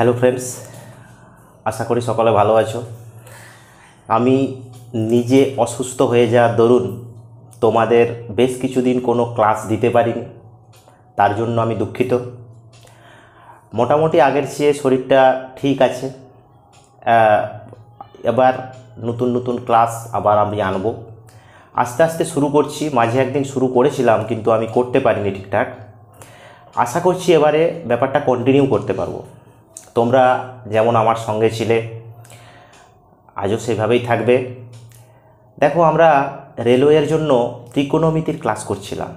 hello friends আশা করি সকলে ভালো আছো আমি নিজে অসুস্থ হয়ে যাওয়ার দরুন তোমাদের বেশ কিছুদিন কোনো ক্লাস দিতে পারিনি তার জন্য আমি দুঃখিত মোটামুটি আগের চেয়ে শরীরটা ঠিক আছে এবার নতুন নতুন ক্লাস আবার আমি আনবো আস্তে আস্তে শুরু করছি মাঝে একদিন শুরু করেছিলাম কিন্তু আমি করতে পারিনি ঠিকঠাক আশা করছি এবারে ব্যাপারটা কন্টিনিউ করতে পারবো তোমরা যেমন আমার সঙ্গে ছিলে আজও সেভাবেই থাকবে দেখো আমরা রেলওয়ের জন্য ত্রিকোণমিতির ক্লাস করছিলাম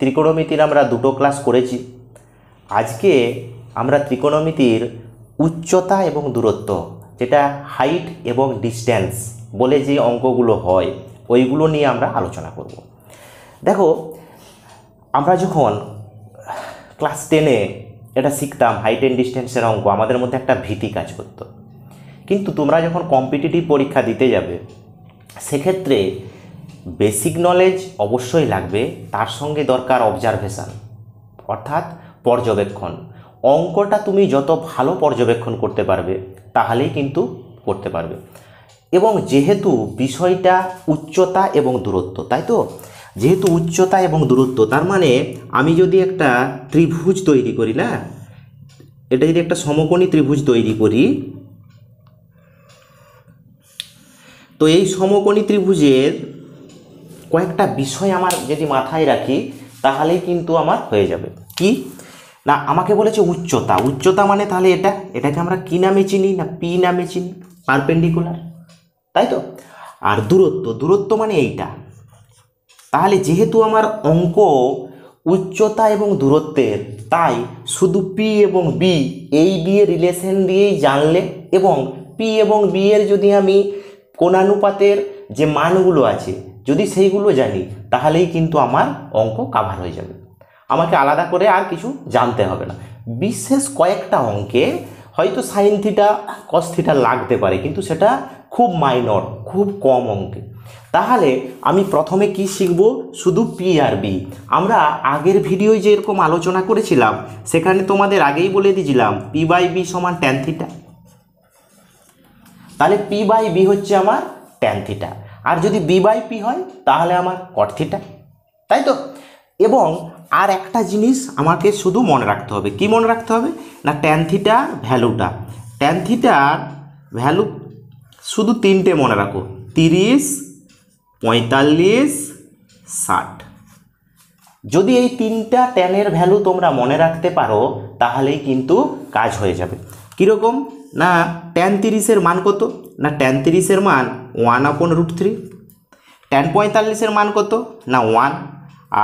ত্রিকোণমিতির আমরা দুটো ক্লাস করেছি আজকে আমরা ত্রিকোণমিতির উচ্চতা এবং দূরত্ব যেটা হাইট এবং ডিস্ট্যান্স বলে যে অঙ্কগুলো হয় ওইগুলো নিয়ে আমরা আলোচনা করব দেখো আমরা যখন ক্লাস টেনে এটা শিখতাম হাইট অ্যান্ড ডিস্টেন্সের অঙ্ক আমাদের মধ্যে একটা ভীতি কাজ করতো কিন্তু তোমরা যখন কম্পিটিটিভ পরীক্ষা দিতে যাবে সেক্ষেত্রে বেসিক নলেজ অবশ্যই লাগবে তার সঙ্গে দরকার অবজারভেশান অর্থাৎ পর্যবেক্ষণ অঙ্কটা তুমি যত ভালো পর্যবেক্ষণ করতে পারবে তাহলেই কিন্তু করতে পারবে এবং যেহেতু বিষয়টা উচ্চতা এবং দূরত্ব তাই তো যেহেতু উচ্চতা এবং দূরত্ব তার মানে আমি যদি একটা ত্রিভুজ তৈরি করি না এটা যদি একটা সমকোণী ত্রিভুজ তৈরি করি তো এই সমকোণী ত্রিভুজের কয়েকটা বিষয় আমার যদি মাথায় রাখি তাহলেই কিন্তু আমার হয়ে যাবে কি না আমাকে বলেছে উচ্চতা উচ্চতা মানে তাহলে এটা এটাকে আমরা কি নামে চিনি না পি নামে চিনি পারপেন্ডিকুলার তাই তো আর দূরত্ব দূরত্ব মানে এইটা তাহলে যেহেতু আমার অঙ্ক উচ্চতা এবং দূরত্বের তাই শুধু পি এবং বি এই বিয়ের রিলেশন দিয়েই জানলে এবং পি এবং বি এর যদি আমি কোনানুপাতের যে মানগুলো আছে যদি সেইগুলো জানি তাহলেই কিন্তু আমার অঙ্ক কাভার হয়ে যাবে আমাকে আলাদা করে আর কিছু জানতে হবে না বিশেষ কয়েকটা অঙ্কে হয়তো সাইন থিটা কস থিটা লাগতে পারে কিন্তু সেটা খুব মাইনর খুব কম অঙ্কে তাহলে আমি প্রথমে কি শিখব শুধু পি আর বি আমরা আগের ভিডিওয় যে এরকম আলোচনা করেছিলাম সেখানে তোমাদের আগেই বলে দিয়েছিলাম পি বাই বি সমান ট্যান থিটা তাহলে পি বাই বি হচ্ছে আমার ট্যান থিটা আর যদি বি বাই পি হয় তাহলে আমার কট থিটা তাই তো এবং আর একটা জিনিস আমাকে শুধু মনে রাখতে হবে কি মনে রাখতে হবে না ট্যান ভ্যালুটা ট্যান থিটা ভ্যালু শুধু তিনটে মনে রাখো তিরিশ পঁয়তাল্লিশ ষাট যদি এই তিনটা ট্যানের ভ্যালু তোমরা মনে রাখতে পারো তাহলেই কিন্তু কাজ হয়ে যাবে কীরকম না ট্যান তিরিশের মান কত না ট্যান তিরিশের মান one upon root three tan পঁয়তাল্লিশের মান কত না ওয়ান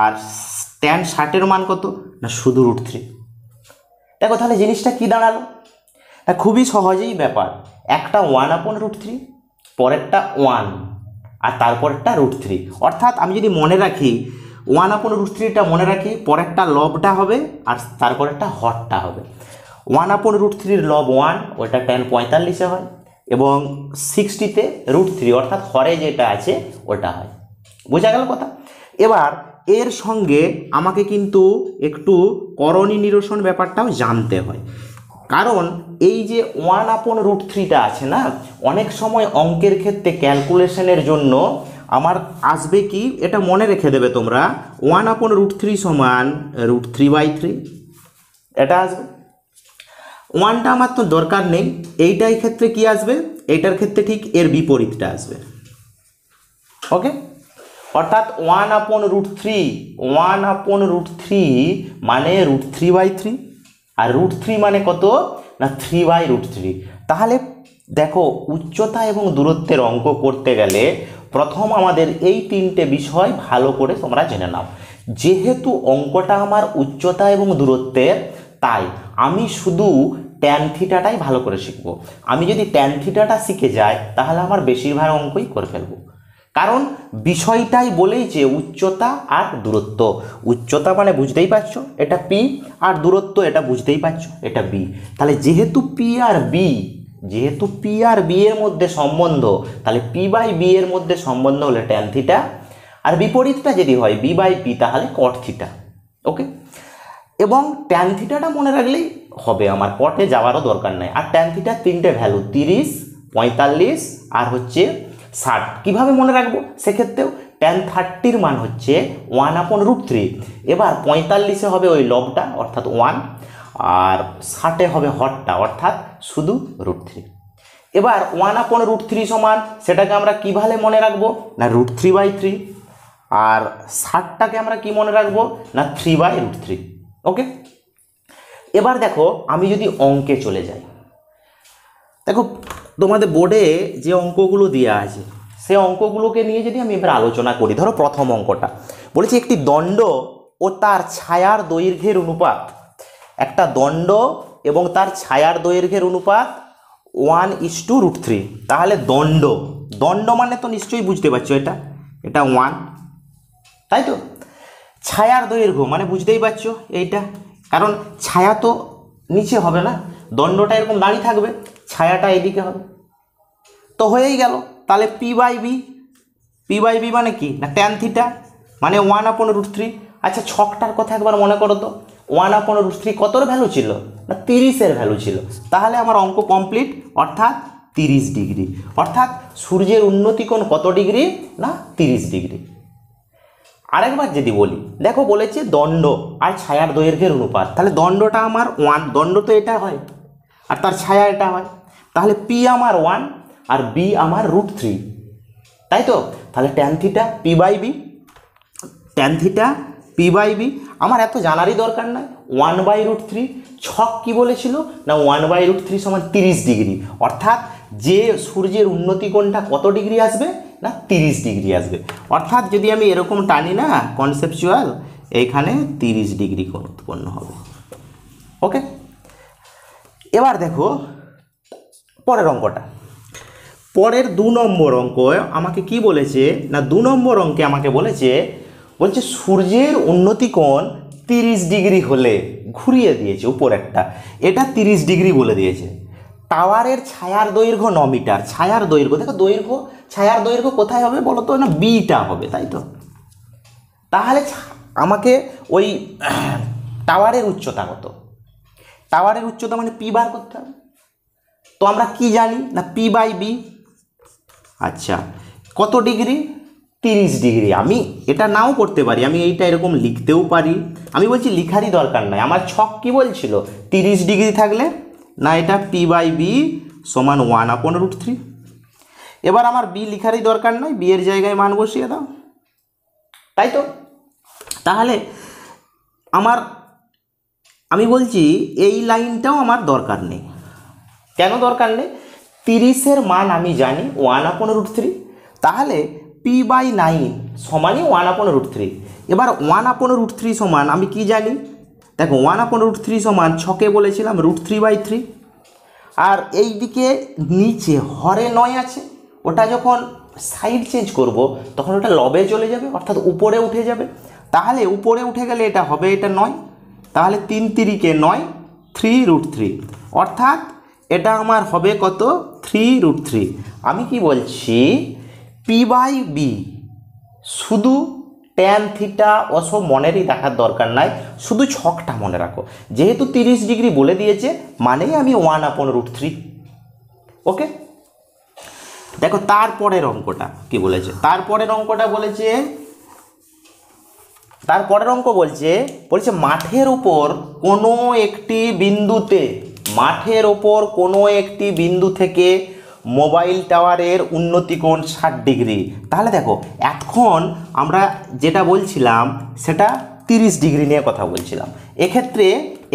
আর ট্যান ষাটের মান কত না শুধু রুট থ্রি দেখো তাহলে জিনিসটা কী দাঁড়ালো না খুবই সহজেই ব্যাপার একটা ওয়ান আপন রুট থ্রি পরেরটা ওয়ান আর তারপরটা রুট থ্রি অর্থাৎ আমি যদি মনে রাখি ওয়ান আপন রুট থ্রিটা মনে রাখি পরেরটা লবটা হবে আর তারপরেরটা হটটা হবে ওয়ান আপন রুট থ্রির লব ওয়ান ওটা টেন পঁয়তাল্লিশে হয় এবং সিক্সটিতে রুট থ্রি অর্থাৎ হরে যেটা আছে ওটা হয় বোঝা গেল কথা এবার এর সঙ্গে আমাকে কিন্তু একটু করণী নিরসন ব্যাপারটাও জানতে হয় কারণ এই যে ওয়ান আপন রুট থ্রিটা আছে না অনেক সময় অঙ্কের ক্ষেত্রে ক্যালকুলেশনের জন্য আমার আসবে কি এটা মনে রেখে দেবে তোমরা ওয়ান আপন রুট থ্রি সমান রুট থ্রি বাই থ্রি এটা আসবে ওয়ানটা আমার তো দরকার নেই এইটাই ক্ষেত্রে কি আসবে এইটার ক্ষেত্রে ঠিক এর বিপরীতটা আসবে ওকে অর্থাৎ one upon root three one upon root three মানে রুট থ্রি বাই থ্রি আর রুট থ্রি মানে কত না থ্রি বাই রুট থ্রি তাহলে দেখো উচ্চতা এবং দূরত্বের অঙ্ক করতে গেলে প্রথম আমাদের এই তিনটে বিষয় ভালো করে তোমরা জেনে নাও যেহেতু অঙ্কটা আমার উচ্চতা এবং দূরত্বের তাই আমি শুধু ট্যান থিটাটাই ভালো করে শিখব আমি যদি ট্যান থিটাটা শিখে যাই তাহলে আমার বেশিরভাগ অঙ্কই করে ফেলবো কারণ বিষয়টাই বলেই যে উচ্চতা আর দূরত্ব উচ্চতা মানে বুঝতেই পারছো এটা পি আর দূরত্ব এটা বুঝতেই পারছো এটা বি তাহলে যেহেতু পি আর বি যেহেতু পি আর বি এর মধ্যে সম্বন্ধ তাহলে পি বাই বি এর মধ্যে সম্বন্ধ হলে ট্যান থিটা আর বিপরীতটা যদি হয় বি বাই পি তাহলে কট থিটা ওকে এবং ট্যান থিটাটা মনে রাখলেই হবে আমার পটে যাওয়ারও দরকার নাই আর ট্যান তিনটে ভ্যালু তিরিশ পঁয়তাল্লিশ আর হচ্ছে ষাট কীভাবে মনে রাখবো সেক্ষেত্রেও ট্যান থার্টির মান হচ্ছে ওয়ান আপন রুট থ্রি এবার পঁয়তাল্লিশে হবে ওই লবটা অর্থাৎ ওয়ান আর ষাটে হবে হটটা অর্থাৎ শুধু রুট থ্রি এবার ওয়ান আপন রুট থ্রি সমান সেটাকে আমরা কীভাবে মনে রাখবো না রুট থ্রি বাই থ্রি আর ষাটটাকে আমরা কি মনে রাখবো না three by root three okay এবার দেখো আমি যদি অঙ্কে চলে যাই দেখো তোমাদের বোর্ডে যে অঙ্কগুলো দেওয়া আছে সে অঙ্কগুলোকে নিয়ে যদি আমি এবার আলোচনা করি ধরো প্রথম অঙ্কটা বলেছি একটি দণ্ড ও তার ছায়ার দৈর্ঘ্যের অনুপাত একটা দণ্ড এবং তার ছায়ার দৈর্ঘ্যের অনুপাত one is to root three তাহলে দণ্ড দণ্ড মানে তো নিশ্চয়ই বুঝতে পারছো এটা এটা ওয়ান তাই তো ছায়ার দৈর্ঘ্য মানে বুঝতেই পারছো এইটা কারণ ছায়া তো নিচে হবে না দণ্ডটা এরকম দাঁড়িয়ে থাকবে ছায়াটা এদিকে হবে তো হয়েই গেল তাহলে P by B P by B মানে কি না ট্যান থিটা মানে ওয়ান আপন রুট থ্রি আচ্ছা ছকটার কথা একবার মনে করো তো one upon root three কতর value ছিল না তিরিশের ভ্যালু ছিল তাহলে আমার অঙ্ক কমপ্লিট অর্থাৎ তিরিশ ডিগ্রি অর্থাৎ সূর্যের উন্নতি কোণ কত ডিগ্রি না তিরিশ ডিগ্রি আরেকবার যদি বলি দেখো বলেছে দণ্ড আর ছায়ার দৈর্ঘ্যের অনুপাত তাহলে দণ্ডটা আমার ওয়ান দণ্ড তো এটা হয় আর তার ছায়া এটা হয় তাহলে পি আমার ওয়ান আর বি আমার রুট থ্রি তাই তো তাহলে tan theta P by B tan theta P by B আমার এত জানারই দরকার নাই ওয়ান বাই রুট থ্রি ছক কী বলেছিল না ওয়ান বাই রুট থ্রি সমান তিরিশ ডিগ্রি অর্থাৎ যে সূর্যের উন্নতি কোণটা কত ডিগ্রি আসবে না তিরিশ ডিগ্রি আসবে অর্থাৎ যদি আমি এরকম টানি না কনসেপচুয়াল এইখানে তিরিশ ডিগ্রি উৎপন্ন হবে ওকে এবার দেখো পরের অঙ্কটা পরের দু নম্বর অঙ্ক আমাকে কি বলেছে না দু নম্বর অঙ্কে আমাকে বলেছে বলছে সূর্যের উন্নতি কোণ তিরিশ ডিগ্রি হলে ঘুরিয়ে দিয়েছে উপর একটা এটা তিরিশ ডিগ্রি বলে দিয়েছে টাওয়ারের ছায়ার দৈর্ঘ্য ন মিটার ছায়ার দৈর্ঘ্য দেখো দৈর্ঘ্য ছায়ার দৈর্ঘ্য কোথায় হবে বলো তো না বিটা হবে তাই তো তাহলে আমাকে ওই টাওয়ারের উচ্চতা কত টাওয়ারের উচ্চতা মানে পি বার করতে হবে তো আমরা কি জানি না পি বাই বি আচ্ছা কত ডিগ্রি তিরিশ ডিগ্রি আমি এটা নাও করতে পারি আমি এইটা এরকম লিখতেও পারি আমি বলছি লিখারই দরকার নাই আমার ছক কি বলছিল তিরিশ ডিগ্রি থাকলে না এটা পি বাই বি সমান ওয়ান আপন রুট থ্রি এবার আমার বি লিখারই দরকার নাই বিয়ের জায়গায় মান বসিয়ে দাও তাই তো তাহলে আমার আমি বলছি এই লাইনটাও আমার দরকার নেই কেন দরকার নেই তিরিশের মান আমি জানি ওয়ান আপন রুট থ্রি তাহলে পি বাই নাইন সমানই ওয়ান আপন রুট থ্রি এবার ওয়ান আপন রুট থ্রি সমান আমি কি জানি দেখো ওয়ান আপন রুট থ্রি সমান ছকে বলেছিলাম রুট থ্রি বাই থ্রি আর এই দিকে নিচে হরে নয় আছে ওটা যখন সাইড চেঞ্জ করব তখন ওটা লবে চলে যাবে অর্থাৎ উপরে উঠে যাবে তাহলে উপরে উঠে গেলে এটা হবে এটা নয় তাহলে তিন তিরিকে নয় থ্রি রুট থ্রি অর্থাৎ এটা আমার হবে কত থ্রি রুট থ্রি আমি কি বলছি পি বাই বি শুধু ট্যান থিটা অসব মনেরই দেখার দরকার নাই শুধু ছকটা মনে রাখো যেহেতু তিরিশ ডিগ্রি বলে দিয়েছে মানেই আমি ওয়ান আপন রুট থ্রি ওকে দেখো তারপরের অঙ্কটা কি বলেছে তারপরের অঙ্কটা বলেছে তারপরের অঙ্ক বলছে বলছে মাঠের উপর কোনো একটি বিন্দুতে মাঠের ওপর কোনো একটি বিন্দু থেকে মোবাইল টাওয়ারের উন্নতি কোণ ষাট ডিগ্রি তাহলে দেখো এখন আমরা যেটা বলছিলাম সেটা তিরিশ ডিগ্রি নিয়ে কথা বলছিলাম এক্ষেত্রে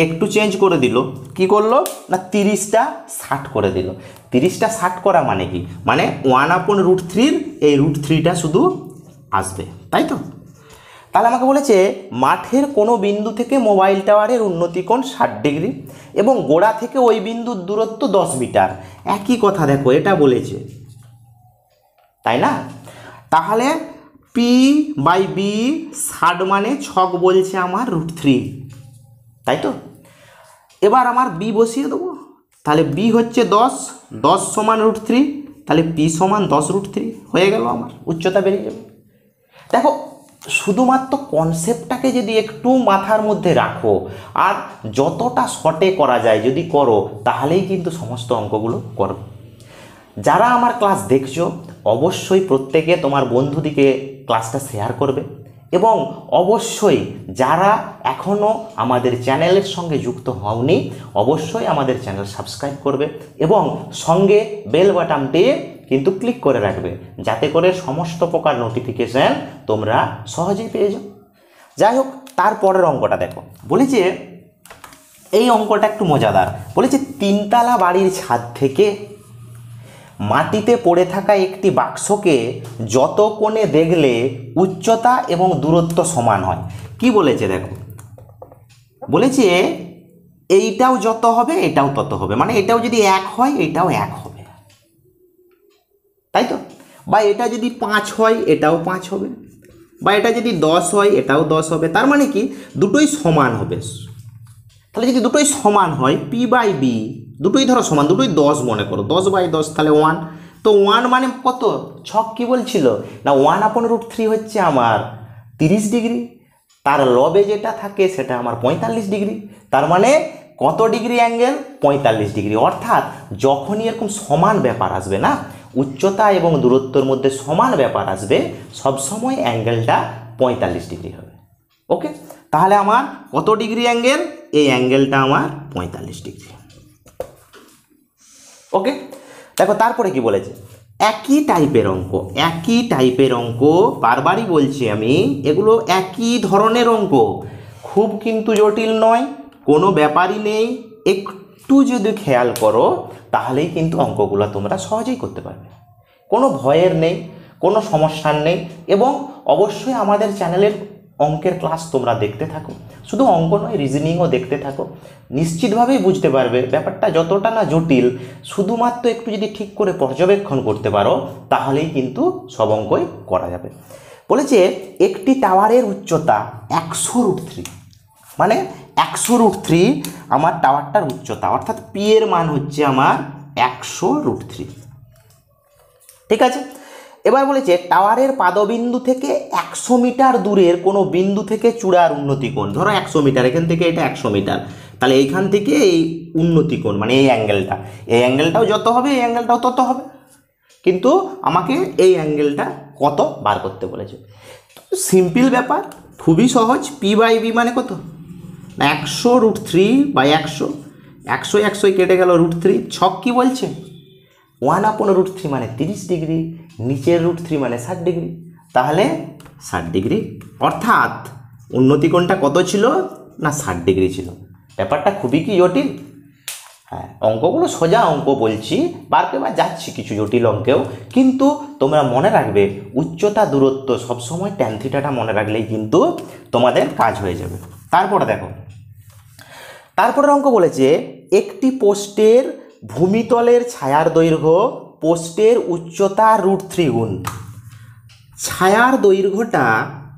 একটু চেঞ্জ করে দিল কি করলো না তিরিশটা ষাট করে দিল তিরিশটা ষাট করা মানে কি মানে ওয়ান আপন রুট থ্রির এই রুট থ্রিটা শুধু আসবে তাই তো তাহলে আমাকে বলেছে মাঠের কোনো বিন্দু থেকে মোবাইল টাওয়ারের উন্নতিকোণ ষাট ডিগ্রি এবং গোড়া থেকে ওই বিন্দুর দূরত্ব দশ মিটার একই কথা দেখো এটা বলেছে তাই না তাহলে পি বাই বি ষাট মানে ছক বলছে আমার রুট থ্রি তাই তো এবার আমার বি বসিয়ে দেবো তাহলে বি হচ্ছে দশ দশ সমান রুট থ্রি তাহলে পি সমান দশ রুট থ্রি হয়ে গেল আমার উচ্চতা বেড়ে যাবে দেখো শুধুমাত্র কনসেপ্টটাকে যদি একটু মাথার মধ্যে রাখো আর যতটা শটে করা যায় যদি করো তাহলেই কিন্তু সমস্ত অঙ্কগুলো করো যারা আমার ক্লাস দেখছো অবশ্যই প্রত্যেকে তোমার বন্ধুদিকে ক্লাসটা শেয়ার করবে এবং অবশ্যই যারা এখনও আমাদের চ্যানেলের সঙ্গে যুক্ত হওনি অবশ্যই আমাদের চ্যানেল সাবস্ক্রাইব করবে এবং সঙ্গে বেল বাটামটি কিন্তু ক্লিক করে রাখবে যাতে করে সমস্ত প্রকার নোটিফিকেশান তোমরা সহজেই পেয়ে যাও যাই হোক তারপরের অঙ্কটা দেখো বলি যে এই অঙ্কটা একটু মজাদার বলেছে তিনতলা বাড়ির ছাদ থেকে মাটিতে পড়ে থাকা একটি বাক্সকে যত কোণে দেখলে উচ্চতা এবং দূরত্ব সমান হয় কি বলেছে দেখো বলেছে এইটাও যত হবে এটাও তত হবে মানে এটাও যদি এক হয় এটাও এক হয় তাই তো বা এটা যদি পাঁচ হয় এটাও পাঁচ হবে বা এটা যদি দশ হয় এটাও দশ হবে তার মানে কি দুটোই সমান হবে তাহলে যদি দুটোই সমান হয় পি বাই বি দুটোই ধরো সমান দুটোই দশ মনে করো দশ বাই দশ তাহলে ওয়ান তো ওয়ান মানে কত ছক কি বলছিল না ওয়ান আপন রুট থ্রি হচ্ছে আমার তিরিশ ডিগ্রি তার লবে যেটা থাকে সেটা আমার পঁয়তাল্লিশ ডিগ্রি তার মানে কত ডিগ্রি অ্যাঙ্গেল পঁয়তাল্লিশ ডিগ্রি অর্থাৎ যখনই এরকম সমান ব্যাপার আসবে না উচ্চতা এবং দূরত্বর মধ্যে সমান ব্যাপার আসবে সবসময় অ্যাঙ্গেলটা পঁয়তাল্লিশ ডিগ্রি হবে ওকে তাহলে আমার কত ডিগ্রি অ্যাঙ্গেল এই অ্যাঙ্গেলটা আমার পঁয়তাল্লিশ ডিগ্রি ওকে দেখো তারপরে কি বলেছে একই টাইপের অঙ্ক একই টাইপের অঙ্ক বারবারই বলছি আমি এগুলো একই ধরনের অঙ্ক খুব কিন্তু জটিল নয় কোনো ব্যাপারই নেই একটু একটু যদি খেয়াল করো তাহলেই কিন্তু অঙ্কগুলো তোমরা সহজেই করতে পারবে কোনো ভয়ের নেই কোনো সমস্যার নেই এবং অবশ্যই আমাদের চ্যানেলের অঙ্কের ক্লাস তোমরা দেখতে থাকো শুধু অঙ্ক নয় রিজনিংও দেখতে থাকো নিশ্চিতভাবেই বুঝতে পারবে ব্যাপারটা যতটা না জটিল শুধুমাত্র একটু যদি ঠিক করে পর্যবেক্ষণ করতে পারো তাহলেই কিন্তু সব অঙ্কই করা যাবে বলেছে একটি টাওয়ারের উচ্চতা একশো রুট থ্রি মানে একশো রুট থ্রি আমার টাওয়ারটার উচ্চতা অর্থাৎ পি এর মান হচ্ছে আমার একশো রুট থ্রি ঠিক আছে এবার বলেছে টাওয়ারের পাদবিন্দু থেকে একশো মিটার দূরের কোনো বিন্দু থেকে চূড়ার উন্নতি কোণ ধরো একশো মিটার এখান থেকে এটা একশো মিটার তাহলে এইখান থেকে এই উন্নতি কোণ মানে এই অ্যাঙ্গেলটা এই অ্যাঙ্গেলটাও যত হবে এই অ্যাঙ্গেলটাও তত হবে কিন্তু আমাকে এই অ্যাঙ্গেলটা কত বার করতে বলেছে সিম্পল ব্যাপার খুবই সহজ পি বাই বি মানে কত একশো রুট থ্রি বাই একশো একশো একশোই কেটে গেল রুট থ্রি ছক কী বলছে ওয়ান আপন রুট থ্রি মানে তিরিশ ডিগ্রি নিচের রুট থ্রি মানে ষাট ডিগ্রি তাহলে ষাট ডিগ্রি অর্থাৎ উন্নতি কোণটা কত ছিল না ষাট ডিগ্রি ছিল ব্যাপারটা খুবই কি জটিল হ্যাঁ অঙ্কগুলো সোজা অঙ্ক বলছি বারকে বার যাচ্ছি কিছু জটিল অঙ্কেও কিন্তু তোমরা মনে রাখবে উচ্চতা দূরত্ব সবসময় ট্যান মনে রাখলেই কিন্তু তোমাদের কাজ হয়ে যাবে তারপরে দেখো তারপরের অঙ্ক বলেছে একটি পোস্টের ভূমিতলের ছায়ার দৈর্ঘ্য পোস্টের উচ্চতা রুট থ্রি গুণ ছায়ার দৈর্ঘ্যটা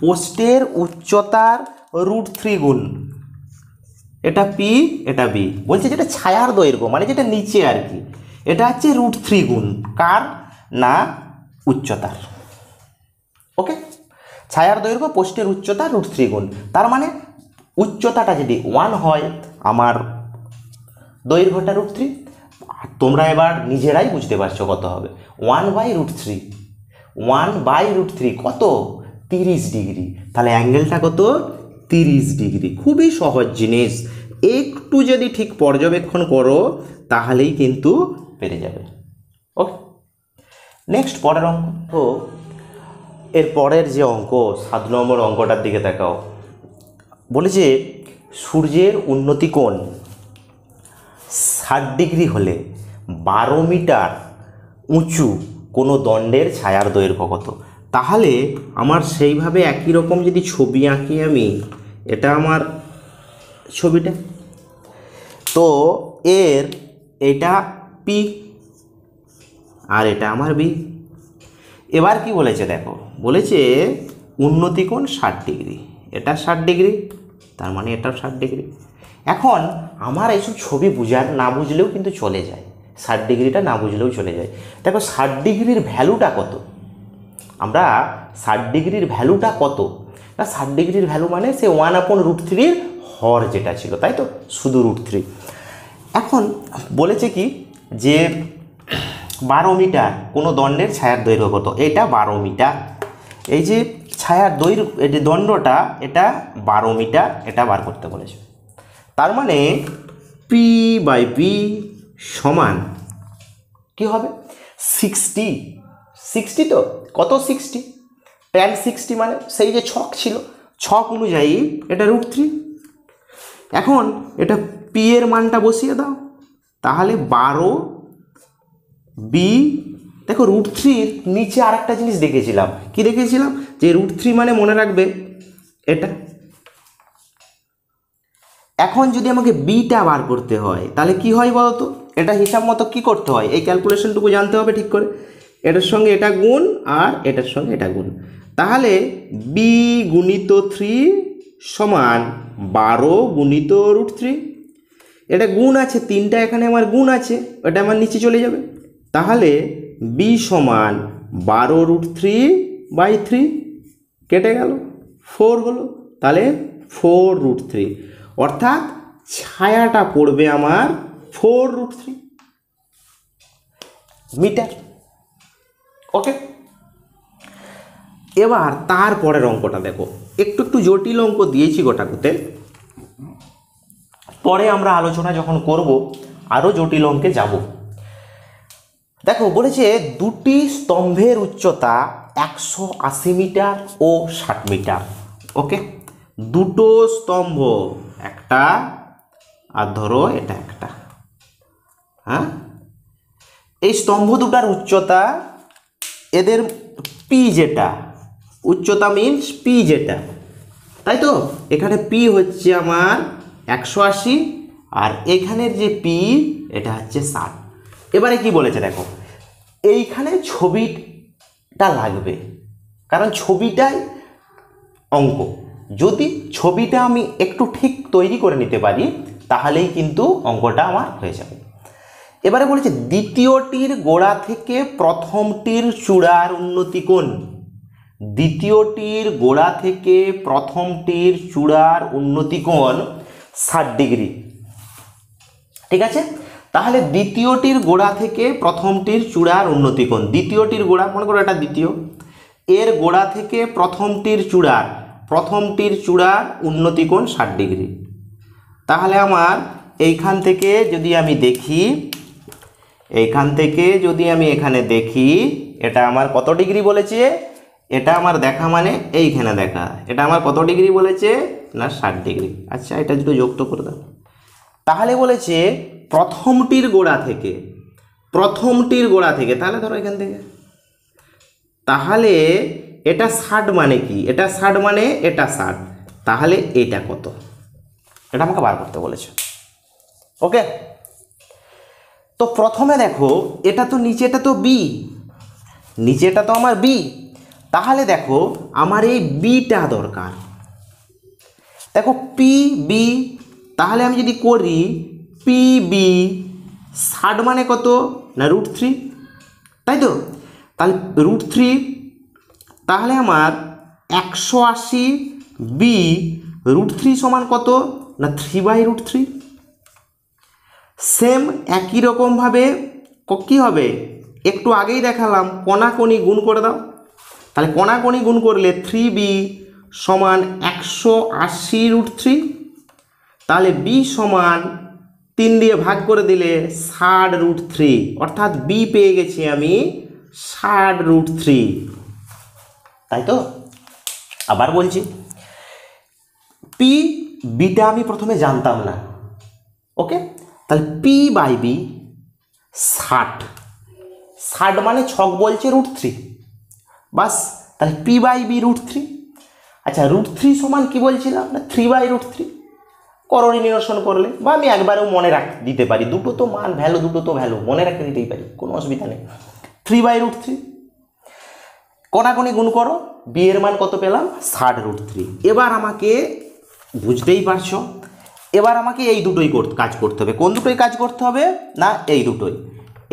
পোস্টের উচ্চতার রুট থ্রি গুণ এটা পি এটা বি বলছে যেটা ছায়ার দৈর্ঘ্য মানে যেটা নিচে আর কি এটা হচ্ছে রুট থ্রি গুণ কার না উচ্চতার ওকে ছায়ার দৈর্ঘ্য পোস্টের উচ্চতা রুট থ্রি গুণ তার মানে উচ্চতাটা যদি ওয়ান হয় আমার দৈর্ঘ্যটা রুট থ্রি তোমরা এবার নিজেরাই বুঝতে পারছো কত হবে one by root three one by root three কত তিরিশ ডিগ্রি তাহলে অ্যাঙ্গেলটা কত তিরিশ ডিগ্রি খুবই সহজ জিনিস একটু যদি ঠিক পর্যবেক্ষণ করো তাহলেই কিন্তু পেরে যাবে ওকে নেক্সট পরের অঙ্ক এর পরের যে অঙ্ক সাত নম্বর অঙ্কটার দিকে তাকাও বলে যে সূর্যের উন্নতি কোণ ষাট ডিগ্রি হলে বারো মিটার উঁচু কোনো দণ্ডের ছায়ার দৈর্ঘ্য কত তাহলে আমার সেইভাবে একই রকম যদি ছবি আঁকি আমি এটা আমার ছবিটা তো এর এটা পি আর এটা আমার বি এবার কি বলেছে দেখো বলেছে উন্নতি কোণ ষাট ডিগ্রি এটা ষাট ডিগ্রি তার মানে এটাও ষাট ডিগ্রি এখন আমার এইসব ছবি বুঝার না বুঝলেও কিন্তু চলে যায় ষাট ডিগ্রিটা না বুঝলেও চলে যায় দেখো ষাট ডিগ্রির ভ্যালুটা কত আমরা ষাট ডিগ্রির ভ্যালুটা কত না ষাট ডিগ্রির ভ্যালু মানে সে ওয়ান আপন রুট থ্রির হর যেটা ছিল তাই তো শুধু রুট থ্রি এখন বলেছে কি যে বারো মিটার কোনো দণ্ডের ছায়ার দৈর্ঘ্য কত এটা বারো মিটার এই যে ছায়ার দৈর এটি দণ্ডটা এটা বারো মিটার এটা বার করতে বলেছে তার মানে পি বাই পি সমান কি হবে সিক্সটি সিক্সটি তো কত সিক্সটি প্যান সিক্সটি মানে সেই যে ছক ছিল ছক অনুযায়ী এটা রুট থ্রি এখন এটা পি এর মানটা বসিয়ে দাও তাহলে বারো বি দেখো রুট থ্রির নিচে আরেকটা জিনিস দেখেছিলাম কি দেখেছিলাম যে রুট থ্রি মানে মনে রাখবে এটা এখন যদি আমাকে বিটা বার করতে হয় তাহলে কি হয় বলতো এটা হিসাব মতো কী করতে হয় এই ক্যালকুলেশনটুকু জানতে হবে ঠিক করে এটার সঙ্গে এটা গুণ আর এটার সঙ্গে এটা গুণ তাহলে বি গুণিত থ্রি সমান বারো গুণিত রুট থ্রি এটা গুণ আছে তিনটা এখানে আমার গুণ আছে এটা আমার নিচে চলে যাবে তাহলে বি সমান বারো রুট থ্রি বাই থ্রি কেটে গেল ফোর হলো তাহলে ফোর রুট থ্রি অর্থাৎ ছায়াটা পড়বে আমার four root three metre okay এবার তারপরের অঙ্কটা দেখো একটু একটু জটিল অঙ্ক দিয়েছি গোটাকুতে পরে আমরা আলোচনা যখন করব আরও জটিল অঙ্কে যাব দেখো বলেছে দুটি স্তম্ভের উচ্চতা একশো আশি মিটার ও ষাট মিটার ওকে দুটো স্তম্ভ একটা আর ধরো এটা একটা হ্যাঁ এই স্তম্ভ দুটার উচ্চতা এদের পি যেটা উচ্চতা মিনস পি যেটা তাই তো এখানে পি হচ্ছে আমার একশো আশি আর এখানের যে পি এটা হচ্ছে ষাট এবারে কি বলেছে দেখো এইখানে ছবি তা লাগবে কারণ ছবিটাই অঙ্ক যদি ছবিটা আমি একটু ঠিক তৈরি করে নিতে পারি তাহলেই কিন্তু অঙ্কটা আমার হয়ে যাবে এবারে বলেছে দ্বিতীয়টির গোড়া থেকে প্রথমটির চূড়ার উন্নতি কোন দ্বিতীয়টির গোড়া থেকে প্রথমটির চূড়ার উন্নতি কোন ষাট ডিগ্রি ঠিক আছে তাহলে দ্বিতীয়টির গোড়া থেকে প্রথমটির চূড়ার উন্নতি কোণ দ্বিতীয়টির গোড়া মনে করো এটা দ্বিতীয় এর গোড়া থেকে প্রথমটির চূড়ার প্রথমটির চূড়ার উন্নতি কোণ ষাট ডিগ্রি তাহলে আমার এইখান থেকে যদি আমি দেখি এইখান থেকে যদি আমি এখানে দেখি এটা আমার কত ডিগ্রি বলেছে এটা আমার দেখা মানে এইখানে দেখা এটা আমার কত ডিগ্রি বলেছে না ষাট ডিগ্রি আচ্ছা এটা যদি যুক্ত করে দাও তাহলে বলেছে প্রথমটির গোড়া থেকে প্রথমটির গোড়া থেকে তাহলে ধরো এখান থেকে তাহলে এটা ষাট মানে কি এটা ষাট মানে এটা ষাট তাহলে এটা কত এটা আমাকে বার করতে বলেছে ওকে তো প্রথমে দেখো এটা তো নিচেটা তো বি নিচেটা তো আমার বি তাহলে দেখো আমার এই বিটা দরকার দেখো পি বি তাহলে আমি যদি করি পিবি ষাট মানে কত না রুট থ্রি তাই তো তাহলে রুট থ্রি তাহলে আমার একশো আশি বি রুট থ্রি সমান কত না three by root three same একই রকমভাবে কী হবে একটু আগেই দেখালাম কণাকণি গুণ করে দাও তাহলে কণাকণি গুণ করলে থ্রি বি সমান একশো আশি রুট থ্রি তাহলে বি সমান তিন দিয়ে ভাগ করে দিলে ষাট রুট থ্রি অর্থাৎ বি পেয়ে গেছি আমি ষাট রুট থ্রি তাই তো আবার বলছি পি বিটা আমি প্রথমে জানতাম না ওকে তাহলে পি বাই বি ষাট ষাট মানে ছক বলছে রুট থ্রি বাস তাহলে P by B root three আচ্ছা রুট থ্রি সমান কী বলছিলাম না থ্রি বাই রুট থ্রি করণী নিরসন করলে বা আমি একবারেও মনে রাখ দিতে পারি দুটো তো মান ভ্যালু দুটো তো ভ্যালু মনে রাখতে দিতেই পারি কোনো অসুবিধা নেই থ্রি বাই রুট থ্রি কণাকণি গুণ করো বিয়ের মান কত পেলাম ষাট রুট থ্রি এবার আমাকে বুঝতেই পারছো এবার আমাকে এই দুটোই কাজ করতে হবে কোন দুটোই কাজ করতে হবে না এই দুটোই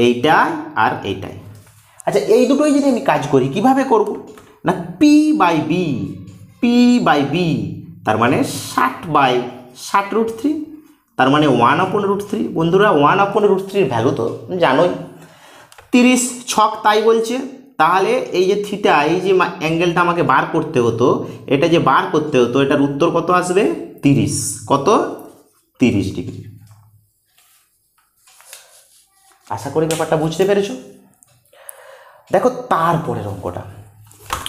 এইটাই আর এইটাই আচ্ছা এই দুটোই যদি আমি কাজ করি কিভাবে করব না P by B P by B তার মানে ষাট বাই ষাট রুট থ্রি তার মানে ওয়ান আপন রুট থ্রি বন্ধুরা ওয়ান আপন রুট থ্রির ভ্যালু তো জানোই তিরিশ ছক তাই বলছে তাহলে এই যে থিটা এই যে অ্যাঙ্গেলটা আমাকে বার করতে হতো এটা যে বার করতে হতো এটার উত্তর কত আসবে তিরিশ কত তিরিশ ডিগ্রি আশা করি ব্যাপারটা বুঝতে পেরেছ দেখো তারপরের অঙ্কটা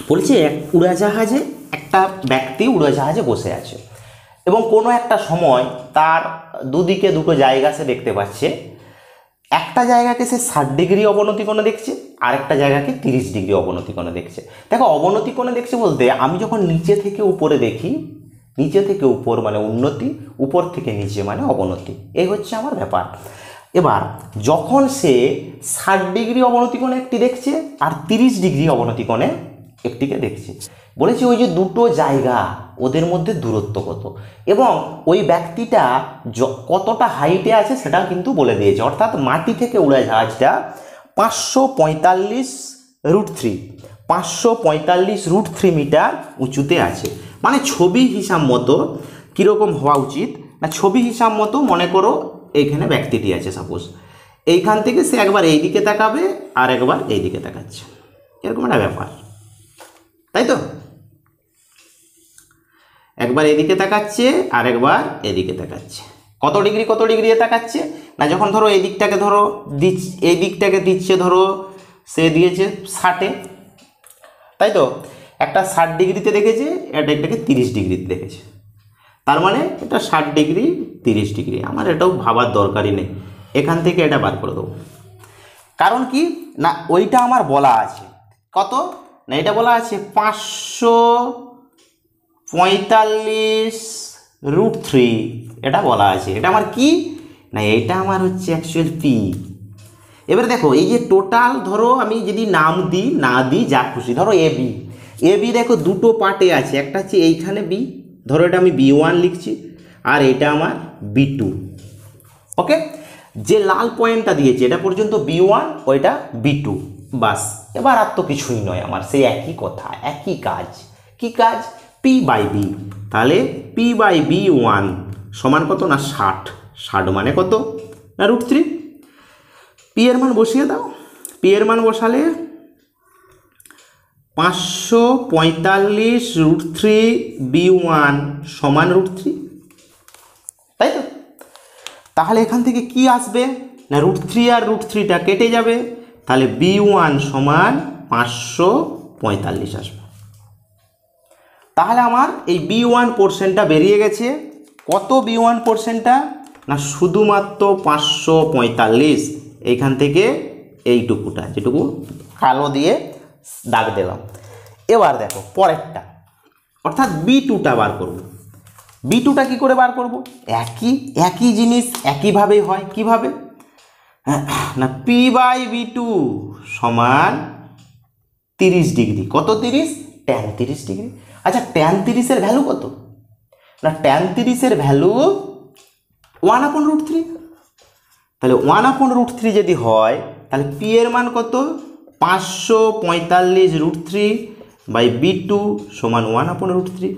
বলছে এক উড়াজাহাজে একটা ব্যক্তি উড়াজাহাজে বসে আছে এবং কোনো একটা সময় তার দুদিকে দুটো জায়গা সে দেখতে পাচ্ছে একটা জায়গাকে সে ষাট ডিগ্রি অবনতি কোণে দেখছে আরেকটা জায়গাকে তিরিশ ডিগ্রি অবনতি কোণে দেখছে দেখো অবনতি কোণে দেখছে বলতে আমি যখন নিচে থেকে উপরে দেখি নিচে থেকে উপর মানে উন্নতি উপর থেকে নিচে মানে অবনতি এই হচ্ছে আমার ব্যাপার এবার যখন সে ষাট ডিগ্রি অবনতি কোণে একটি দেখছে আর তিরিশ ডিগ্রি অবনতি কোণে একটিকে দেখছে বলেছি ওই যে দুটো জায়গা ওদের মধ্যে দূরত্ব কত এবং ওই ব্যক্তিটা কতটা হাইটে আছে সেটা কিন্তু বলে দিয়েছে অর্থাৎ মাটি থেকে উড়ে জাহাজটা পাঁচশো পঁয়তাল্লিশ রুট থ্রি পাঁচশো পঁয়তাল্লিশ রুট থ্রি মিটার উঁচুতে আছে মানে ছবি হিসাব মতো কীরকম হওয়া উচিত না ছবি হিসাব মতো মনে করো এইখানে ব্যক্তিটি আছে সাপোজ এইখান থেকে সে একবার এই দিকে তাকাবে আর একবার এই দিকে তাকাচ্ছে এরকম একটা ব্যাপার তাই তো একবার এদিকে তাকাচ্ছে আর একবার এদিকে তাকাচ্ছে কত ডিগ্রি কত ডিগ্রি তাকাচ্ছে না যখন ধরো এই দিকটাকে ধরো দিচ্ছ এই দিকটাকে দিচ্ছে ধরো সে দিয়েছে ষাটে তাই তো একটা ষাট ডিগ্রিতে দেখেছে এটা একটাকে তিরিশ ডিগ্রিতে দেখেছে তার মানে এটা ষাট ডিগ্রি তিরিশ ডিগ্রি আমার এটাও ভাবার দরকারই নেই এখান থেকে এটা বার করে দেবো কারণ কি না ওইটা আমার বলা আছে কত না এটা বলা আছে পাঁচশো পঁয়তাল্লিশ রুট থ্রি এটা বলা আছে এটা আমার কি না এটা আমার হচ্ছে অ্যাকচুয়াল পি এবারে দেখো এই যে টোটাল ধরো আমি যদি নাম দিই না দিই যা খুশি ধরো এ বি এ বি দেখো দুটো পার্টে আছে একটা হচ্ছে এইখানে বি ধরো এটা আমি বি ওয়ান লিখছি আর এটা আমার বি টু ওকে যে লাল পয়েন্টটা দিয়েছে এটা পর্যন্ত বি ওয়ান ওইটা বি টু বাস এবার আর তো কিছুই নয় আমার সেই একই কথা একই কাজ কি কাজ পি বাই বি তাহলে পি বাই বি ওয়ান সমান কত না ষাট ষাট মানে কত না রুট থ্রি পি এর মান বসিয়ে দাও পি এর মান বসালে পাঁচশো পঁয়তাল্লিশ রুট থ্রি বি ওয়ান সমান রুট থ্রি তাই তো তাহলে এখান থেকে কি আসবে না রুট থ্রি আর রুট থ্রিটা কেটে যাবে তাহলে বি ওয়ান সমান পাঁচশো পঁয়তাল্লিশ আসবে তাহলে আমার এই বি ওয়ান পোর্শনটা বেরিয়ে গেছে কত বি ওয়ান পোর্শনটা না শুধুমাত্র পাঁচশো পঁয়তাল্লিশ এইখান থেকে এইটুকুটা যেটুকু কালো দিয়ে দাগ দিলাম এবার দেখো পরেরটা অর্থাৎ বি টুটা বার করব বি টুটা কী করে বার করব একই একই জিনিস একইভাবেই হয় কিভাবে না পি বাই বি টু সমান তিরিশ ডিগ্রি কত তিরিশ ট্যান তিরিশ ডিগ্রি আচ্ছা ট্যান তিরিশের ভ্যালু কত না ট্যান তিরিশের value one upon root three তাহলে ওয়ান আপন রুট থ্রি যদি হয় তাহলে পি এর মান কত পাঁচশো পঁয়তাল্লিশ root three by B two সমান ওয়ান আপন রুট থ্রি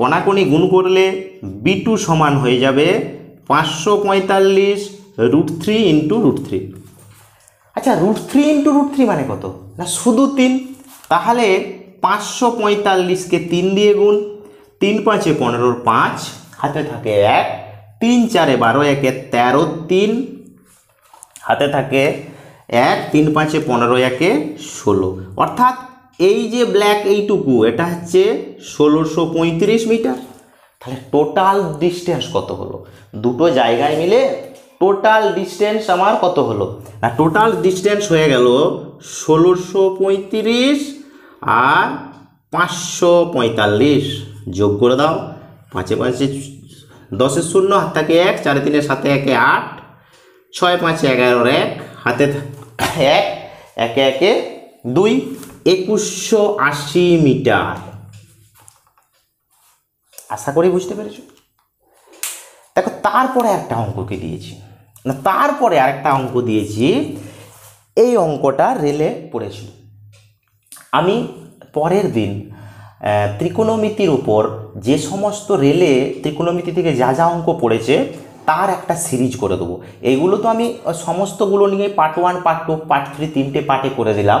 কোনাকোনি গুণ করলে বি টু সমান হয়ে যাবে পাঁচশো পঁয়তাল্লিশ root three into root three আচ্ছা root three into root three মানে কত না শুধু তিন তাহলে পাঁচশো পঁয়তাল্লিশকে তিন দিয়ে গুণ তিন পাঁচে পনেরোর পাঁচ হাতে থাকে এক তিন চারে বারো একে তেরো তিন হাতে থাকে এক তিন পাঁচে পনেরো একে ষোলো অর্থাৎ এই যে ব্ল্যাক এইটুকু এটা হচ্ছে ষোলোশো পঁয়ত্রিশ মিটার তাহলে টোটাল ডিস্টেন্স কত হলো দুটো জায়গায় মিলে টোটাল ডিস্টেন্স আমার কত হলো না টোটাল ডিস্টেন্স হয়ে গেল ষোলোশো পঁয়ত্রিশ আর পাঁচশো পঁয়তাল্লিশ যোগ করে দাও পাঁচে পাঁচে দশের শূন্য হাত থাকে এক চারে তিনের সাথে একে আট ছয় পাঁচে এগারোর এক হাতে এক একে একে দুই একুশশো আশি মিটার আশা করি বুঝতে পেরেছ দেখো তারপরে একটা অঙ্ককে দিয়েছি না তারপরে আরেকটা অঙ্ক দিয়েছি এই অঙ্কটা রেলে পড়েছিল আমি পরের দিন ত্রিকোণমিতির উপর যে সমস্ত রেলে ত্রিকোণমিতি থেকে যা যা অঙ্ক পড়েছে তার একটা সিরিজ করে দেবো এইগুলো তো আমি সমস্তগুলো নিয়ে part one part two part three তিনটে পার্টে করে দিলাম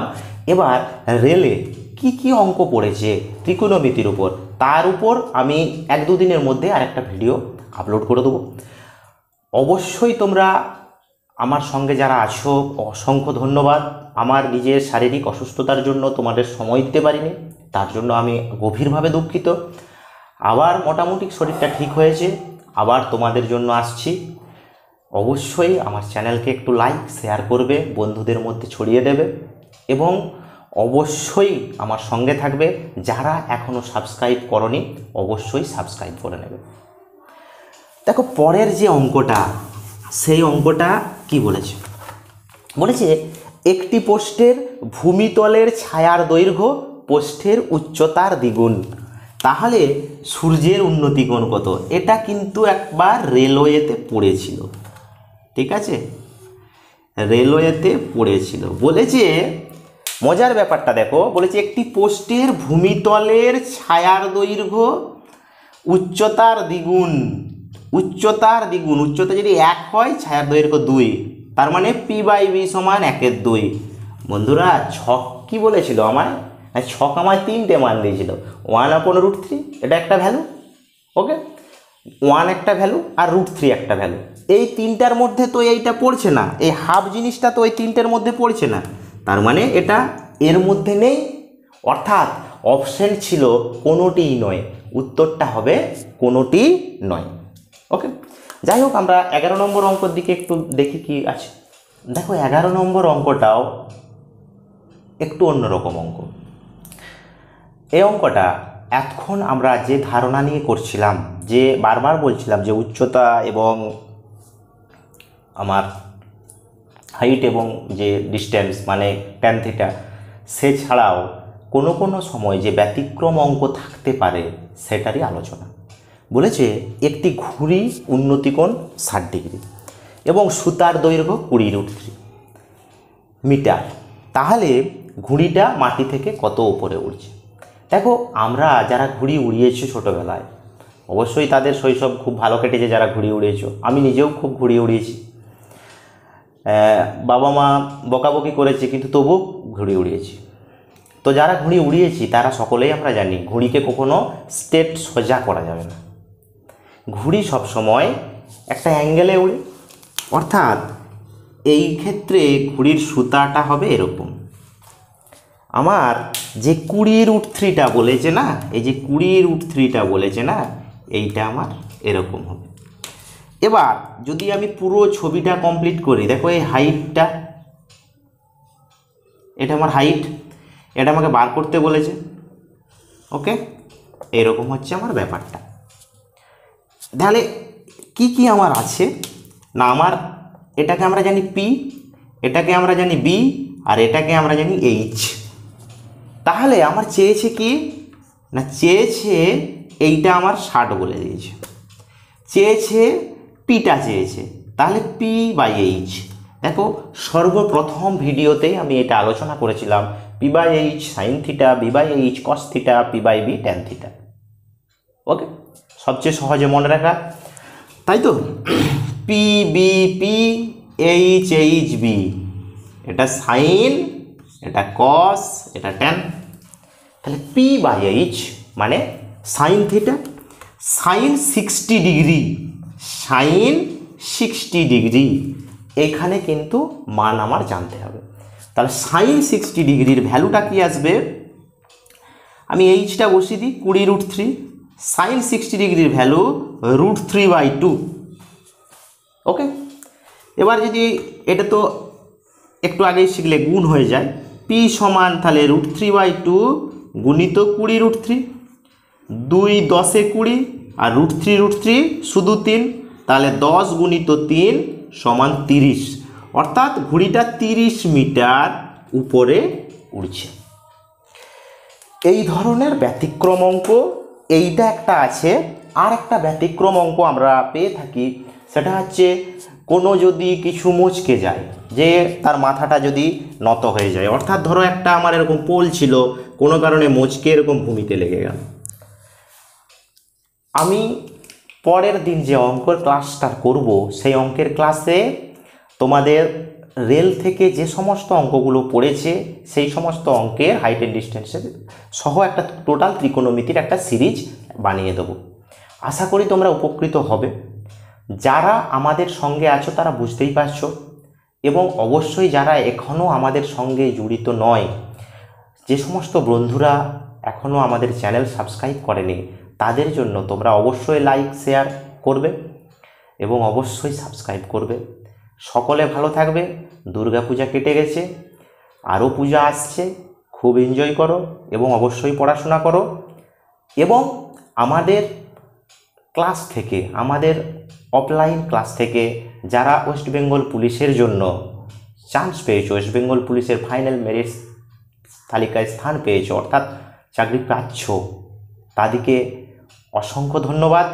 এবার রেলে কি কি অঙ্ক পড়েছে ত্রিকোণমিতির উপর তার উপর আমি এক দুদিনের মধ্যে আর একটা ভিডিও আপলোড করে দেবো অবশ্যই তোমরা আমার সঙ্গে যারা আছো অসংখ্য ধন্যবাদ আমার নিজের শারীরিক অসুস্থতার জন্য তোমাদের সময় দিতে পারিনি তার জন্য আমি গভীরভাবে দুঃখিত আবার মোটামুটি শরীরটা ঠিক হয়েছে আবার তোমাদের জন্য আসছি অবশ্যই আমার চ্যানেলকে একটু লাইক শেয়ার করবে বন্ধুদের মধ্যে ছড়িয়ে দেবে এবং অবশ্যই আমার সঙ্গে থাকবে যারা এখনও সাবস্ক্রাইব করনি অবশ্যই সাবস্ক্রাইব করে নেবে দেখো পরের যে অঙ্কটা সেই অঙ্কটা কি বলেছে বলেছে একটি পোস্টের ভূমিতলের ছায়ার দৈর্ঘ্য পোস্টের উচ্চতার দ্বিগুণ তাহলে সূর্যের উন্নতি কোণ কত এটা কিন্তু একবার রেলওয়েতে পড়েছিল ঠিক আছে রেলওয়েতে পড়েছিল বলেছে মজার ব্যাপারটা দেখো বলেছে একটি পোস্টের ভূমিতলের ছায়ার দৈর্ঘ্য উচ্চতার দ্বিগুণ উচ্চতার দ্বিগুণ উচ্চতা যদি এক হয় ছায়ার দৈর্ঘ্য দুই তার মানে পি বাই বি সমান একের দুই বন্ধুরা ছক কি বলেছিল আমায় ছক আমায় তিনটে মান দিয়েছিল ওয়ান আপন রুট থ্রি এটা একটা ভ্যালু ওকে ওয়ান একটা ভ্যালু আর রুট থ্রি একটা ভ্যালু এই তিনটার মধ্যে তো এইটা পড়ছে না এই হাফ জিনিসটা তো এই তিনটের মধ্যে পড়ছে না তার মানে এটা এর মধ্যে নেই অর্থাৎ অপশান ছিল কোনোটিই নয় উত্তরটা হবে কোনোটি নয় ওকে যাই হোক আমরা এগারো নম্বর অঙ্কর দিকে একটু দেখি কি আছে দেখো এগারো নম্বর অঙ্কটাও একটু অন্যরকম অঙ্ক এই অঙ্কটা এতক্ষণ আমরা যে ধারণা নিয়ে করছিলাম যে বারবার বলছিলাম যে উচ্চতা এবং আমার হাইট এবং যে ডিস্টেন্স মানে ট্যান থিটা সে ছাড়াও কোনো কোনো সময় যে ব্যতিক্রম অঙ্ক থাকতে পারে সেটারই আলোচনা বলেছে একটি ঘুড়ি উন্নতিকোণ ষাট ডিগ্রি এবং সুতার দৈর্ঘ্য কুড়ি রুট থ্রি মিটার তাহলে ঘুড়িটা মাটি থেকে কত উপরে উড়ছে দেখো আমরা যারা ঘুড়ি উড়িয়েছি ছোটোবেলায় অবশ্যই তাদের শৈশব খুব ভালো কেটেছে যারা ঘুড়ি উড়িয়েছ আমি নিজেও খুব ঘুড়ি উড়িয়েছি বাবা মা বকাবকি করেছে কিন্তু তবু ঘুড়ি উড়িয়েছি তো যারা ঘুড়ি উড়িয়েছি তারা সকলেই আমরা জানি ঘুড়িকে কখনো স্টেট সোজা করা যাবে না ঘুড়ি সবসময় একটা অ্যাঙ্গেলে উড়ে অর্থাৎ এই ক্ষেত্রে ঘুড়ির সুতাটা হবে এরকম আমার যে কুড়ি রুট থ্রিটা বলেছে না এই যে কুড়ি রুট থ্রিটা বলেছে না এইটা আমার এরকম হবে এবার যদি আমি পুরো ছবিটা কমপ্লিট করি দেখো এই হাইটটা এটা আমার হাইট এটা আমাকে বার করতে বলেছে ওকে এরকম হচ্ছে আমার ব্যাপারটা তাহলে কি কি আমার আছে না আমার এটাকে আমরা জানি পি এটাকে আমরা জানি বি আর এটাকে আমরা জানি এইচ তাহলে আমার চেয়েছে কি না চেয়েছে এইটা আমার ষাট বলে দিয়েছে চেয়েছে পিটা চেয়েছে তাহলে পি বাই এইচ দেখো সর্বপ্রথম ভিডিওতে আমি এটা আলোচনা করেছিলাম P by H sine theta B by H cos theta P by B tan theta okay সবচেয়ে সহজে মনে রাখা তাই তো P B P H H B এটা সাইন এটা কস এটা ট্যান তাহলে পি বাই এইচ মানে sine theta sine sixty degree sine sixty degree এখানে কিন্তু মান আমার জানতে হবে তাহলে সাইন সিক্সটি ডিগ্রির ভ্যালুটা কি আসবে আমি এইচটা বসিয়ে দিই কুড়ি রুট থ্রি সাইন সিক্সটি ডিগ্রির value root three by two okay এবার যদি এটা তো একটু আগেই শিখলে গুণ হয়ে যায় পি সমান তাহলে রুট থ্রি বাই টু গুণিত কুড়ি রুট থ্রি দুই দশে কুড়ি আর রুট থ্রি রুট থ্রি শুধু তিন তাহলে দশ গুণিত তিন সমান তিরিশ অর্থাৎ ঘুড়িটা তিরিশ মিটার উপরে উড়ছে এই ধরনের ব্যতিক্রম অঙ্ক এইটা একটা আছে আর একটা ব্যতিক্রম অঙ্ক আমরা পেয়ে থাকি সেটা হচ্ছে কোনো যদি কিছু মচকে যায় যে তার মাথাটা যদি নত হয়ে যায় অর্থাৎ ধরো একটা আমার এরকম পোল ছিল কোনো কারণে মচকে এরকম ভূমিতে লেগে গেল আমি পরের দিন যে অঙ্কের ক্লাসটা করবো সেই অঙ্কের ক্লাসে তোমাদের রেল থেকে যে সমস্ত অঙ্কগুলো পড়েছে সেই সমস্ত অঙ্কের হাইট অ্যান্ড ডিস্টেন্সের সহ একটা টোটাল ত্রিকোণমিতির একটা সিরিজ বানিয়ে দেবো আশা করি তোমরা উপকৃত হবে যারা আমাদের সঙ্গে আছো তারা বুঝতেই পারছো এবং অবশ্যই যারা এখনও আমাদের সঙ্গে জড়িত নয় যে সমস্ত বন্ধুরা এখনও আমাদের চ্যানেল সাবস্ক্রাইব করেনি তাদের জন্য তোমরা অবশ্যই লাইক শেয়ার করবে এবং অবশ্যই সাবস্ক্রাইব করবে সকলে ভালো থাকবে দুর্গা পূজা কেটে গেছে আরও পূজা আসছে খুব এনজয় করো এবং অবশ্যই পড়াশোনা করো এবং আমাদের ক্লাস থেকে আমাদের অফলাইন ক্লাস থেকে যারা ওয়েস্ট বেঙ্গল পুলিশের জন্য চান্স পেয়েছ ওয়েস্ট বেঙ্গল পুলিশের ফাইনাল মেরিট তালিকায় স্থান পেয়েছ অর্থাৎ চাকরি পাচ্ছ তাদেরকে অসংখ্য ধন্যবাদ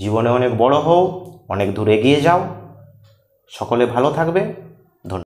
জীবনে অনেক বড় হও অনেক দূর এগিয়ে যাও সকলে ভালো থাকবে